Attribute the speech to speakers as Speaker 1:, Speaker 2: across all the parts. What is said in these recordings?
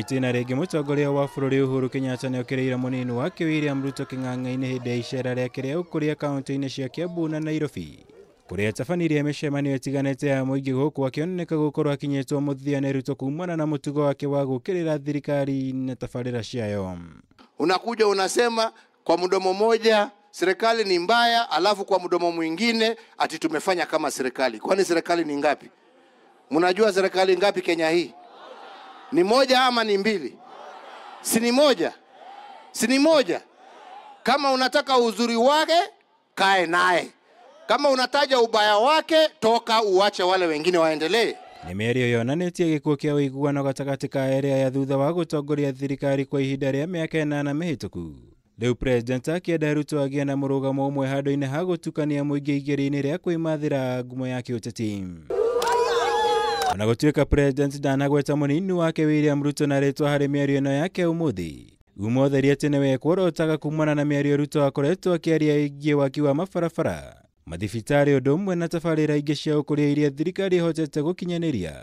Speaker 1: itina ringi mutongoria wa bururi uhuru kenyatta ni okireire munini wake william ruto king'ang'a-ini hindi ya icera riake ria ukuria kaunti-ini cia kiambu na nairobi kuria tabanirie micemanio itiganite ya muingi guku akioneka gukorwo akinyitwo muthia ni ruto kumana na mutugo wake wa gukirira thirikari na tabarira ciayo
Speaker 2: unakuja unasema kwa mdomo moja serikali ni mbaya, alafu kwa mdomo mwingine ati tumefanya kama serikali. Kwani serikali ni ngapi? Mnajua serikali ngapi Kenya hii? ni moja ama ni mbili? Si ni moja? Si ni moja? Kama unataka uzuri wake, kae naye. Kama unataja ubaya wake, toka uwache wale wengine waendelee.
Speaker 1: nä mä yonanĩtie yonanä gikuo kia wä iguano ka erĩa ya thutha wa gũtongoria thirikari kwa ihinda rĩa mĩaka ĩnana mĩhĩtũku rĩu mä president akĩenda arutwo agĩe na mũrũgamo ũmwe handũ-inĩ mwe ha gũtukania tukania må inĩ rĩa kwĩmathĩra ngumo ya kä O na gũtuĩka President ndanagweta mũnini wake William Ruto na rĩtwa harĩ mĩario ĩno yake ũmũthĩ Uma ũtheri atĩ nĩwe kworotaga kumana na mĩario Ruto akoretwo akĩaria ĩgiĩ waki wa mabarabara, mathibitarĩ ũndũ ũmwe na tabarĩra ingĩ cia ũkũria iria thirikari ĩhotete gũkinyanĩria.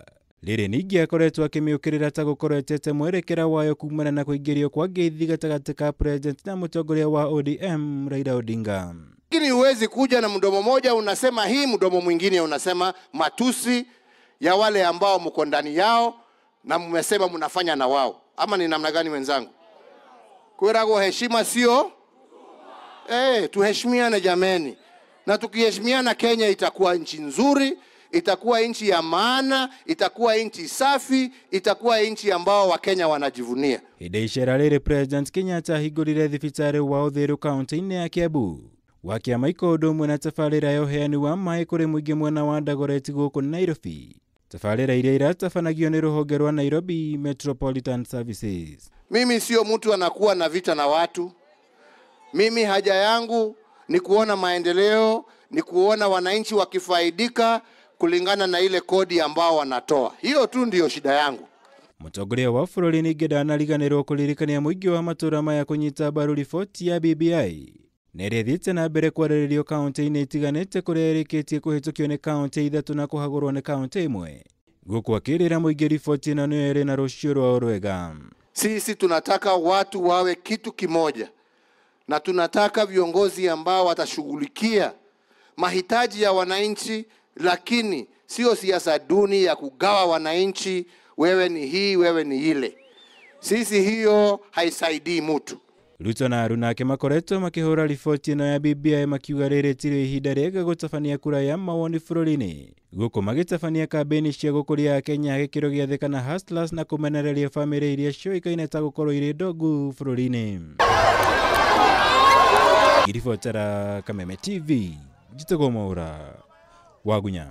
Speaker 1: Rĩrĩ ningĩ akoretwo akĩmĩũkĩrĩra ta gũkorwo ĩtete mwerekera wayo kumana na kũingĩrio kwa ngeithi gatagatĩ ka President na mũtongoria wa ODM Raila Odinga. Lakini huwezi kuja na mdomo
Speaker 2: moja unasema hii, mdomo mwingine unasema matusi ya wale ambao mko ndani yao na mmesema mnafanya na wao, ama ni namna gani wenzangu? Kwerago heshima sio eh, tuheshimiane jameni, na tukiheshimiana Kenya itakuwa nchi nzuri, itakuwa nchi ya maana, itakuwa nchi safi, itakuwa nchi ambao Wakenya wanajivunia.
Speaker 1: Hĩndĩ icera rĩrĩ President Kenyatta ahingũrire thibitarĩ wa Uthiru kaunti-inĩ ya Kiambu wa kĩama ikũndũ na tabarĩra ya ũheani wa maĩ kũrĩ mũingĩ mwena wa Dagoretti gũkũ Nairobi Tabarĩra ile iratabanagio nĩ rũhonge rwa Nairobi Metropolitan Services.
Speaker 2: Mimi sio mtu anakuwa na vita na watu. Mimi haja yangu ni kuona maendeleo, ni kuona wananchi wakifaidika kulingana na ile kodi ambao wanatoa. Hiyo tu ndiyo shida yangu.
Speaker 1: Mũtongoria wa bũrũri Gedana ndanariganĩrwo kũririkania mũingĩ wa matũra maya kũnyita mbaru riboti ya BBI na ĩrĩa ĩthiĩte na mbere kwarĩrĩrio kauntĩ-inĩ itiganĩte kũrĩa ĩrĩkĩtie kũhĩtũkio nĩ kauntĩ ithatũ na kũhagũrwo nĩ kauntĩ ĩmwe gũkũ akĩrĩra mũingĩ riboti ĩno nĩyo ĩrĩ na rũcio rwao rwega.
Speaker 2: Sisi tunataka watu wawe kitu kimoja, na tunataka viongozi ambao watashughulikia mahitaji ya wananchi, lakini sio siasa duni ya kugawa wananchi, wewe ni hii, wewe ni ile. Sisi hiyo haisaidii mtu.
Speaker 1: Ruto na aru nake makoretwo makihura riboti ino ya BBI makiuga riri tiri ihinda riega gutabania kura ya mawoni bururi-ini guku magitabania kambeni cia gukuria kenya gikiro gia thi kana hustlers na kumenereria famiri iria cioikaine ta gukorwo iri ndongu bururi-ini iribotera kameme tv njitagwo mwaura wagunya